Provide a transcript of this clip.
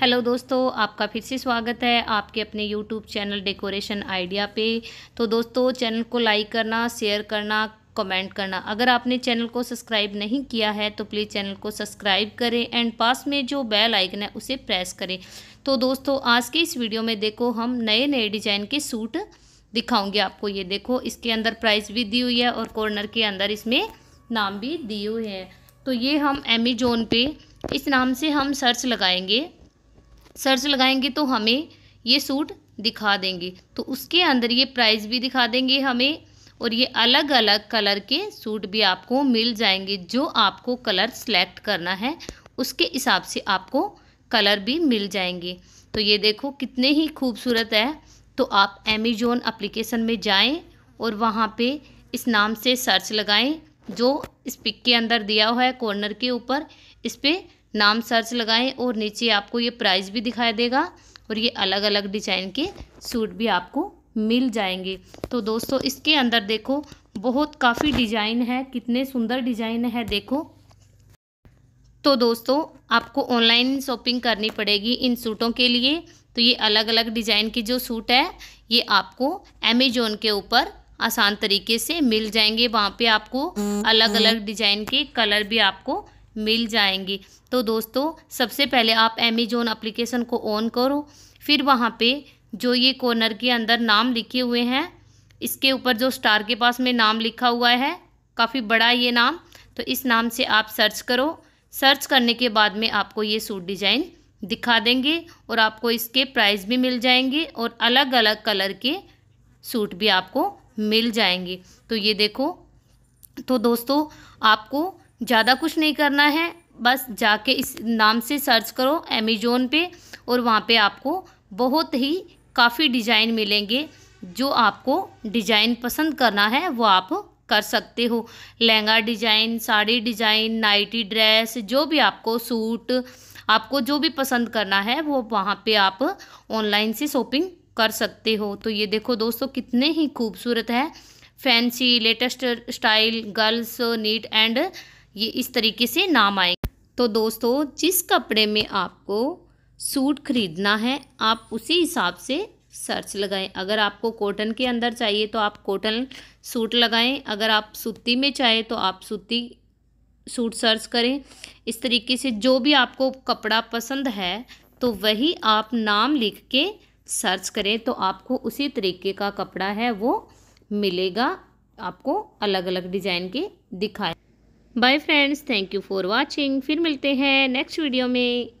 hello दोस्तों आपका फिर से स्वागत है आपके अपने यूट्यूब चैनल डेकोरेशन आइडिया पे तो दोस्तों चैनल को लाइक करना शेयर करना कमेंट करना अगर आपने चैनल को सब्सक्राइब नहीं किया है तो प्लीज़ चैनल को सब्सक्राइब करें एंड पास में जो बेल आइकन है उसे प्रेस करें तो दोस्तों आज के इस वीडियो में देखो हम नए नए डिज़ाइन के सूट दिखाऊंगे आपको ये देखो इसके अंदर प्राइस भी दी हुई है और कॉर्नर के अंदर इसमें नाम भी दिए हुए हैं तो ये हम एमेजोन पे इस नाम से हम सर्च लगाएंगे सर्च लगाएंगे तो हमें ये सूट दिखा देंगे तो उसके अंदर ये प्राइस भी दिखा देंगे हमें और ये अलग अलग कलर के सूट भी आपको मिल जाएंगे जो आपको कलर सेलेक्ट करना है उसके हिसाब से आपको कलर भी मिल जाएंगे तो ये देखो कितने ही खूबसूरत है तो आप एमेजोन अप्लीकेशन में जाएं और वहाँ पे इस नाम से सर्च लगाएं जो इस पिक के अंदर दिया हुआ है कॉर्नर के ऊपर इस पर नाम सर्च लगाएं और नीचे आपको ये प्राइस भी दिखाई देगा और ये अलग अलग डिजाइन के सूट भी आपको मिल जाएंगे तो दोस्तों इसके अंदर देखो बहुत काफ़ी डिजाइन है कितने सुंदर डिजाइन है देखो तो दोस्तों आपको ऑनलाइन शॉपिंग करनी पड़ेगी इन सूटों के लिए तो ये अलग अलग डिज़ाइन के जो सूट है ये आपको अमेजोन के ऊपर आसान तरीके से मिल जाएंगे वहाँ पे आपको अलग अलग डिज़ाइन के कलर भी आपको मिल जाएंगी तो दोस्तों सबसे पहले आप एमेजोन अप्लीकेशन को ऑन करो फिर वहाँ पे जो ये कॉर्नर के अंदर नाम लिखे हुए हैं इसके ऊपर जो स्टार के पास में नाम लिखा हुआ है काफ़ी बड़ा ये नाम तो इस नाम से आप सर्च करो सर्च करने के बाद में आपको ये सूट डिज़ाइन दिखा देंगे और आपको इसके प्राइस भी मिल जाएंगे और अलग अलग कलर के सूट भी आपको मिल जाएंगे तो ये देखो तो दोस्तों आपको ज़्यादा कुछ नहीं करना है बस जाके इस नाम से सर्च करो अमेजोन पे और वहाँ पे आपको बहुत ही काफ़ी डिज़ाइन मिलेंगे जो आपको डिज़ाइन पसंद करना है वो आप कर सकते हो lehenga design sari design nighty dress जो भी आपको सूट आपको जो भी पसंद करना है वो वहाँ पे आप ऑनलाइन से शॉपिंग कर सकते हो तो ये देखो दोस्तों कितने ही खूबसूरत है fancy latest style girls neat and ये इस तरीके से नाम आएंगे तो दोस्तों जिस कपड़े में आपको सूट खरीदना है आप उसी हिसाब से सर्च लगाएं अगर आपको कॉटन के अंदर चाहिए तो आप कॉटन सूट लगाएं अगर आप सूती में चाहे तो आप सूती सूट सर्च करें इस तरीके से जो भी आपको कपड़ा पसंद है तो वही आप नाम लिख के सर्च करें तो आपको उसी तरीके का कपड़ा है वो मिलेगा आपको अलग अलग डिज़ाइन के दिखाएँ bye friends thank you for watching फिर मिलते हैं नेक्स्ट वीडियो में